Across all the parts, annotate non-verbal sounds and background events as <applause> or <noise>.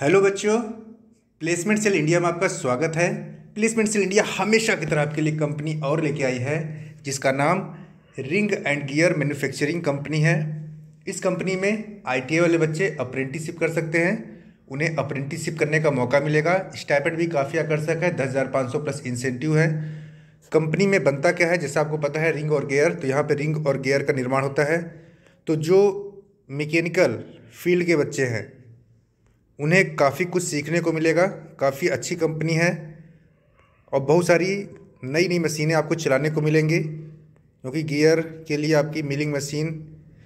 hello बच्चों placement cell India में आपका स्वागत है प्लेसमेंट सेल इंडिया हमेशा की तरह आपके लिए कंपनी और लेके आई है जिसका नाम ring and gear manufacturing company है इस कंपनी में आई वाले बच्चे अप्रेंटिसशिप कर सकते हैं उन्हें अप्रेंटिसशिप करने का मौका मिलेगा स्टाइपेंड भी काफ़ी आकर्षक है दस हज़ार पाँच सौ प्लस इंसेंटिव है कंपनी में बनता क्या है जैसा आपको पता है रिंग और गेयर तो यहाँ पर रिंग और गेयर का निर्माण होता है तो जो मेकेनिकल फील्ड के बच्चे हैं उन्हें काफ़ी कुछ सीखने को मिलेगा काफ़ी अच्छी कंपनी है और बहुत सारी नई नई मशीनें आपको चलाने को मिलेंगी क्योंकि गियर के लिए आपकी मिलिंग मशीन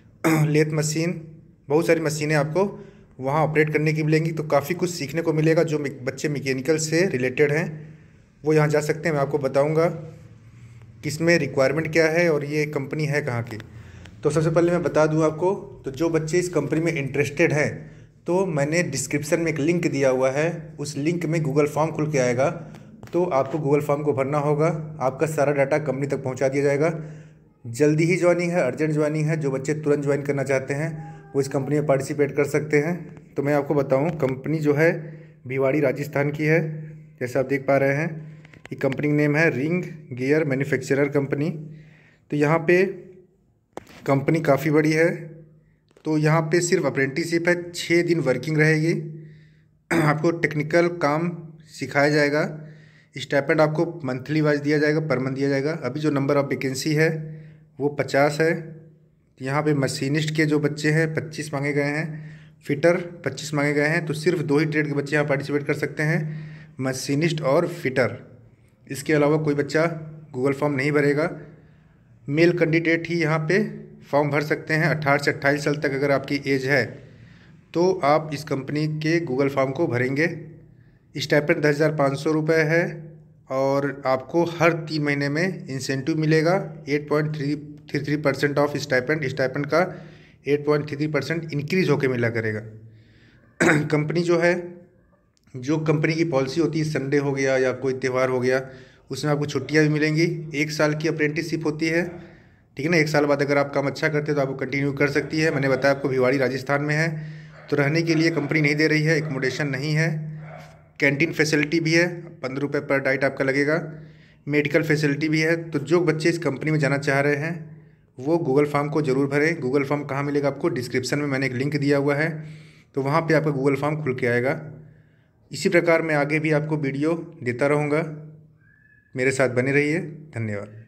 <clears throat> लेथ मशीन बहुत सारी मशीनें आपको वहाँ ऑपरेट करने की मिलेंगी तो काफ़ी कुछ सीखने को मिलेगा जो बच्चे मैकेनिकल से रिलेटेड हैं वो यहाँ जा सकते हैं मैं आपको बताऊँगा में रिक्वायरमेंट क्या है और ये कंपनी है कहाँ की तो सबसे पहले मैं बता दूँ आपको तो जो बच्चे इस कंपनी में इंटरेस्टेड हैं तो मैंने डिस्क्रिप्सन में एक लिंक दिया हुआ है उस लिंक में गूगल फॉर्म खुल के आएगा तो आपको गूगल फॉर्म को भरना होगा आपका सारा डाटा कंपनी तक पहुंचा दिया जाएगा जल्दी ही ज्वाइनिंग है अर्जेंट ज्वाइनिंग है जो बच्चे तुरंत ज्वाइन करना चाहते हैं वो इस कंपनी में पार्टिसिपेट कर सकते हैं तो मैं आपको बताऊँ कंपनी जो है भिवाड़ी राजस्थान की है जैसे आप देख पा रहे हैं ये कंपनी नेम है रिंग गियर मैन्युफैक्चरर कंपनी तो यहाँ पे कंपनी काफ़ी बड़ी है तो यहाँ पे सिर्फ अप्रेंटिसशिप है छः दिन वर्किंग रहेगी <clears throat> आपको टेक्निकल काम सिखाया जाएगा स्टैपेंड आपको मंथली वाइज दिया जाएगा पर मंथ दिया जाएगा अभी जो नंबर ऑफ वैकेंसी है वो पचास है यहाँ पे मशीनिस्ट के जो बच्चे हैं पच्चीस मांगे गए हैं फिटर पच्चीस मांगे गए हैं तो सिर्फ दो ही ट्रेड के बच्चे यहाँ पार्टिसिपेट कर सकते हैं मशीनिस्ट और फिटर इसके अलावा कोई बच्चा गूगल फॉर्म नहीं भरेगा मेल कैंडिडेट ही यहाँ पे फॉर्म भर सकते हैं अट्ठारह से अट्ठाईस साल तक अगर आपकी एज है तो आप इस कंपनी के गूगल फॉर्म को भरेंगे स्टैपेंट दस हज़ार पाँच सौ रुपये है और आपको हर तीन महीने में इंसेंटिव मिलेगा eight point three three three percent of stipend stipend का eight point three three percent increase होकर मिला करेगा <clears throat> कंपनी जो है जो कंपनी की पॉलिसी होती है संडे हो गया या कोई त्यौहार हो गया उसमें आपको छुट्टियाँ भी मिलेंगी एक साल की अप्रेंटिसशिप होती है ठीक है ना एक साल बाद अगर आप काम अच्छा करते तो आप कंटिन्यू कर सकती है मैंने बताया आपको भिवाड़ी राजस्थान में है तो रहने के लिए कंपनी नहीं दे रही है एकोमोडेशन नहीं है कैंटीन फैसिलिटी भी है पंद्रह रुपये पर डाइट आपका लगेगा मेडिकल फैसिलिटी भी है तो जो बच्चे इस कंपनी में जाना चाह रहे हैं वो गूगल फॉर्म को ज़रूर भरें गूगल फॉर्म कहाँ मिलेगा आपको डिस्क्रिप्शन में मैंने एक लिंक दिया हुआ है तो वहाँ पे आपका गूगल फॉर्म खुल के आएगा इसी प्रकार मैं आगे भी आपको वीडियो देता रहूँगा मेरे साथ बने रहिए धन्यवाद